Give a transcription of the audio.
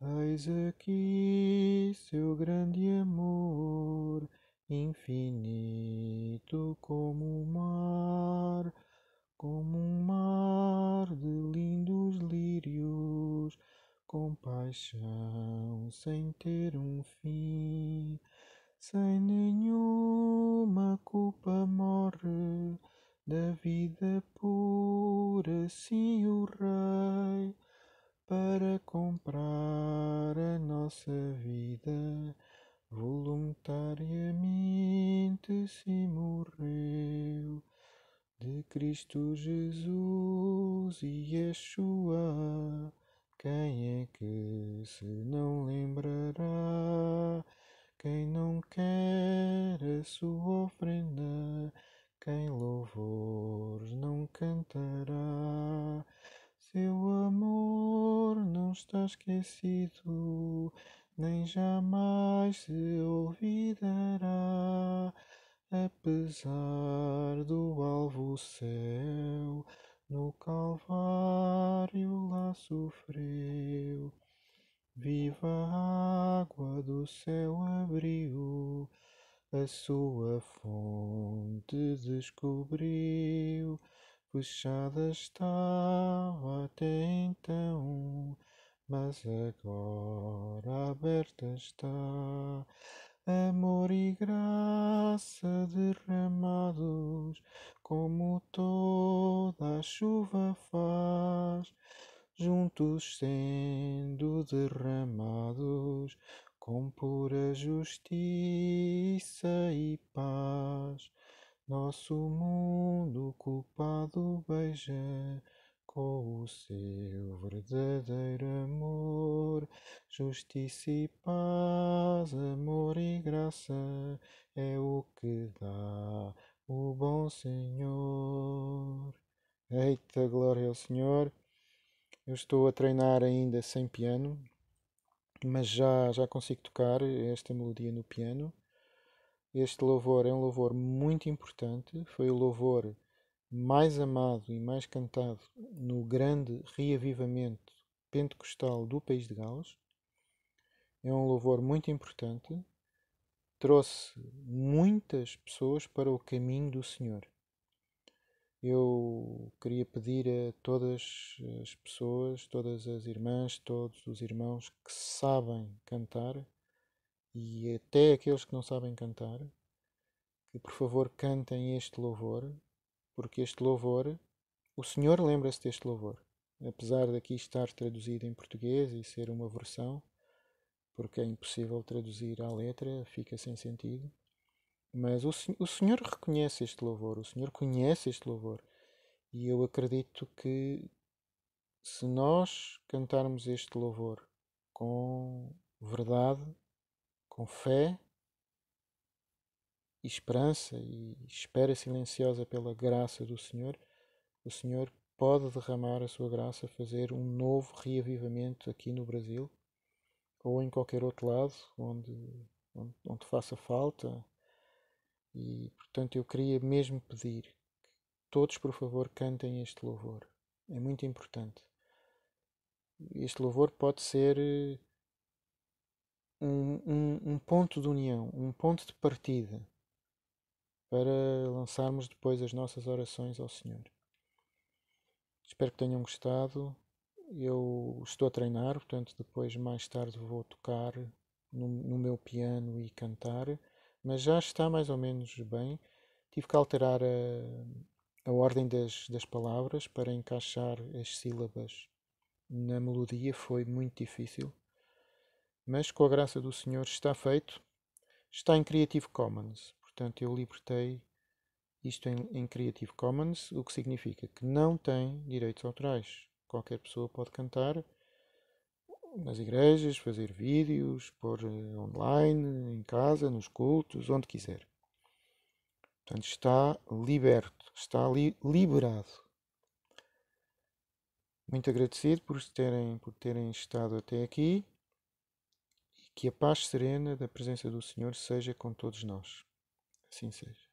Eis aqui seu grande amor, infinito como o mar, como um mar de lindos lírios, com paixão sem ter um fim, sem nenhuma culpa morre da vida pura, sim o rei para comprar a nossa vida voluntariamente se morreu de Cristo Jesus e Yeshua. Quem é que se não lembrará? Quem não quer a sua ofrenda? Quem louvores não cantará? está esquecido, nem jamais se olvidará. Apesar do alvo céu, no Calvário lá sofreu. Viva a água do céu abriu, a sua fonte descobriu, fechada estava até então mas agora aberta está. Amor e graça derramados, como toda a chuva faz, juntos sendo derramados, com pura justiça e paz. Nosso mundo culpado beija com o seu verdadeiro amor. Justiça e paz, amor e graça é o que dá o bom Senhor. Eita glória ao Senhor! Eu estou a treinar ainda sem piano, mas já, já consigo tocar esta melodia no piano. Este louvor é um louvor muito importante, foi o louvor mais amado e mais cantado no grande reavivamento pentecostal do país de Gales. É um louvor muito importante. Trouxe muitas pessoas para o caminho do Senhor. Eu queria pedir a todas as pessoas, todas as irmãs, todos os irmãos que sabem cantar e até aqueles que não sabem cantar, que por favor cantem este louvor, porque este louvor, o Senhor lembra-se deste louvor, apesar de aqui estar traduzido em português e ser uma versão, porque é impossível traduzir à letra, fica sem sentido. Mas o, o Senhor reconhece este louvor, o Senhor conhece este louvor. E eu acredito que se nós cantarmos este louvor com verdade, com fé, esperança e espera silenciosa pela graça do Senhor, o Senhor pode derramar a sua graça, fazer um novo reavivamento aqui no Brasil ou em qualquer outro lado onde, onde, onde faça falta. E portanto, eu queria mesmo pedir que todos, por favor, cantem este louvor. É muito importante. Este louvor pode ser eh, um, um, um ponto de união, um ponto de partida para lançarmos depois as nossas orações ao Senhor. Espero que tenham gostado. Eu estou a treinar, portanto, depois mais tarde vou tocar no, no meu piano e cantar, mas já está mais ou menos bem. Tive que alterar a, a ordem das, das palavras para encaixar as sílabas na melodia, foi muito difícil. Mas com a graça do Senhor está feito. Está em Creative Commons. Portanto, eu libertei isto em, em Creative Commons, o que significa que não tem direitos autorais. Qualquer pessoa pode cantar nas igrejas, fazer vídeos, pôr eh, online, em casa, nos cultos, onde quiser. Portanto, está liberto, está li liberado. Muito agradecido por terem, por terem estado até aqui e que a paz serena da presença do Senhor seja com todos nós. Assim seja.